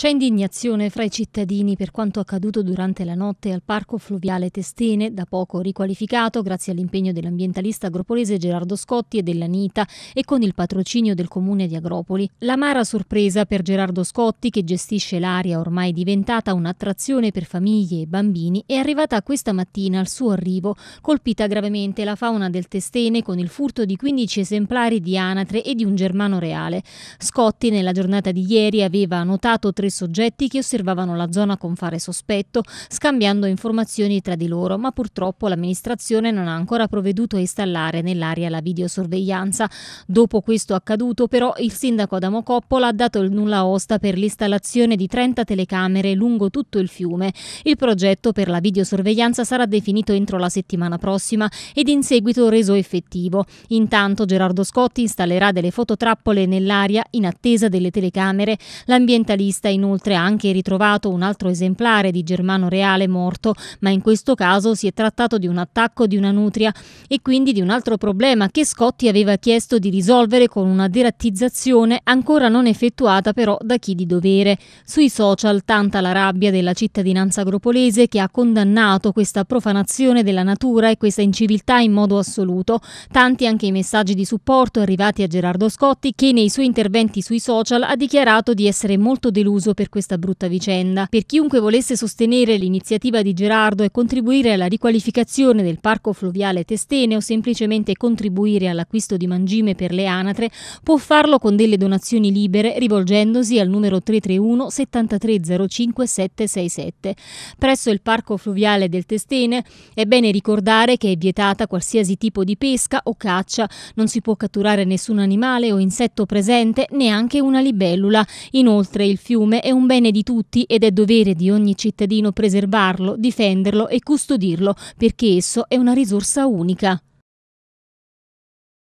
C'è indignazione fra i cittadini per quanto accaduto durante la notte al parco fluviale Testene, da poco riqualificato grazie all'impegno dell'ambientalista agropolese Gerardo Scotti e della NITA e con il patrocinio del comune di Agropoli. L'amara sorpresa per Gerardo Scotti, che gestisce l'area ormai diventata un'attrazione per famiglie e bambini, è arrivata questa mattina al suo arrivo, colpita gravemente la fauna del Testene con il furto di 15 esemplari di anatre e di un germano reale. Scotti nella giornata di ieri aveva notato tre i soggetti che osservavano la zona con fare sospetto, scambiando informazioni tra di loro, ma purtroppo l'amministrazione non ha ancora provveduto a installare nell'area la videosorveglianza. Dopo questo accaduto, però, il sindaco Adamo Coppola ha dato il nulla osta per l'installazione di 30 telecamere lungo tutto il fiume. Il progetto per la videosorveglianza sarà definito entro la settimana prossima ed in seguito reso effettivo. Intanto Gerardo Scotti installerà delle fototrappole nell'area in attesa delle telecamere. L'ambientalista in inoltre anche ritrovato un altro esemplare di germano reale morto, ma in questo caso si è trattato di un attacco di una nutria e quindi di un altro problema che Scotti aveva chiesto di risolvere con una derattizzazione ancora non effettuata però da chi di dovere. Sui social tanta la rabbia della cittadinanza agropolese che ha condannato questa profanazione della natura e questa inciviltà in modo assoluto. Tanti anche i messaggi di supporto arrivati a Gerardo Scotti che nei suoi interventi sui social ha dichiarato di essere molto deluso confuso per questa brutta vicenda. Per chiunque volesse sostenere l'iniziativa di Gerardo e contribuire alla riqualificazione del parco fluviale Testene o semplicemente contribuire all'acquisto di mangime per le anatre, può farlo con delle donazioni libere rivolgendosi al numero 331 7305 767. Presso il parco fluviale del Testene è bene ricordare che è vietata qualsiasi tipo di pesca o caccia, non si può catturare nessun animale o insetto presente, neanche una libellula. Inoltre il fiume fiume è un bene di tutti ed è dovere di ogni cittadino preservarlo, difenderlo e custodirlo, perché esso è una risorsa unica.